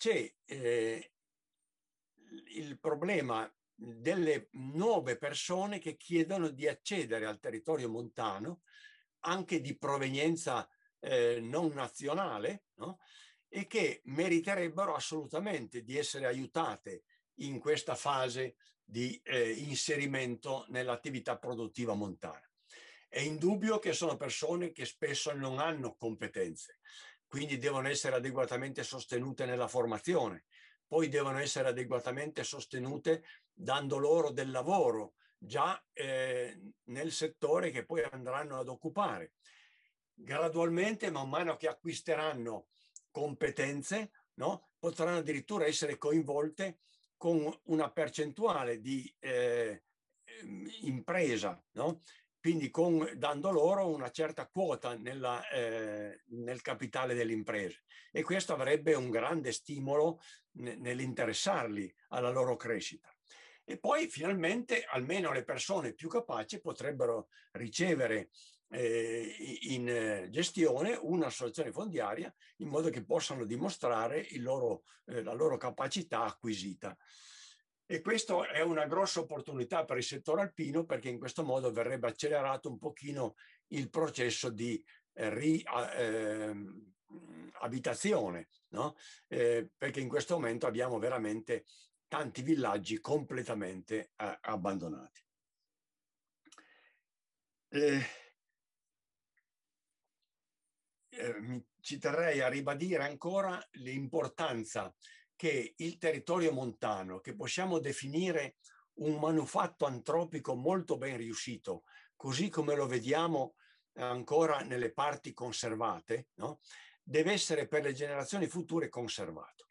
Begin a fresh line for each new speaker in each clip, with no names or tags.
c'è eh, il problema delle nuove persone che chiedono di accedere al territorio montano, anche di provenienza eh, non nazionale, no? e che meriterebbero assolutamente di essere aiutate in questa fase di eh, inserimento nell'attività produttiva montana. È indubbio che sono persone che spesso non hanno competenze, quindi devono essere adeguatamente sostenute nella formazione, poi devono essere adeguatamente sostenute dando loro del lavoro già eh, nel settore che poi andranno ad occupare. Gradualmente, man mano che acquisteranno competenze, no, potranno addirittura essere coinvolte con una percentuale di eh, impresa no? quindi con, dando loro una certa quota nella, eh, nel capitale dell'impresa. E questo avrebbe un grande stimolo nell'interessarli alla loro crescita. E poi finalmente almeno le persone più capaci potrebbero ricevere eh, in gestione un'associazione fondiaria in modo che possano dimostrare loro, eh, la loro capacità acquisita. E questa è una grossa opportunità per il settore alpino perché in questo modo verrebbe accelerato un pochino il processo di eh, riabitazione, ehm, eh, no? eh, perché in questo momento abbiamo veramente tanti villaggi completamente eh, abbandonati. Eh, eh, ci terrei a ribadire ancora l'importanza che il territorio montano, che possiamo definire un manufatto antropico molto ben riuscito, così come lo vediamo ancora nelle parti conservate, no? deve essere per le generazioni future conservato.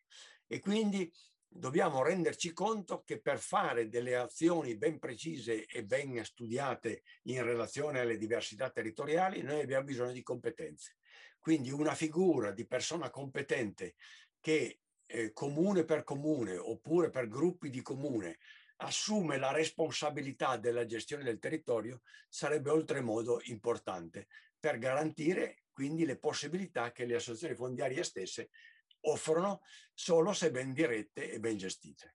E quindi dobbiamo renderci conto che per fare delle azioni ben precise e ben studiate in relazione alle diversità territoriali noi abbiamo bisogno di competenze. Quindi una figura di persona competente che eh, comune per comune oppure per gruppi di comune assume la responsabilità della gestione del territorio sarebbe oltremodo importante per garantire quindi le possibilità che le associazioni fondiarie stesse offrono solo se ben dirette e ben gestite.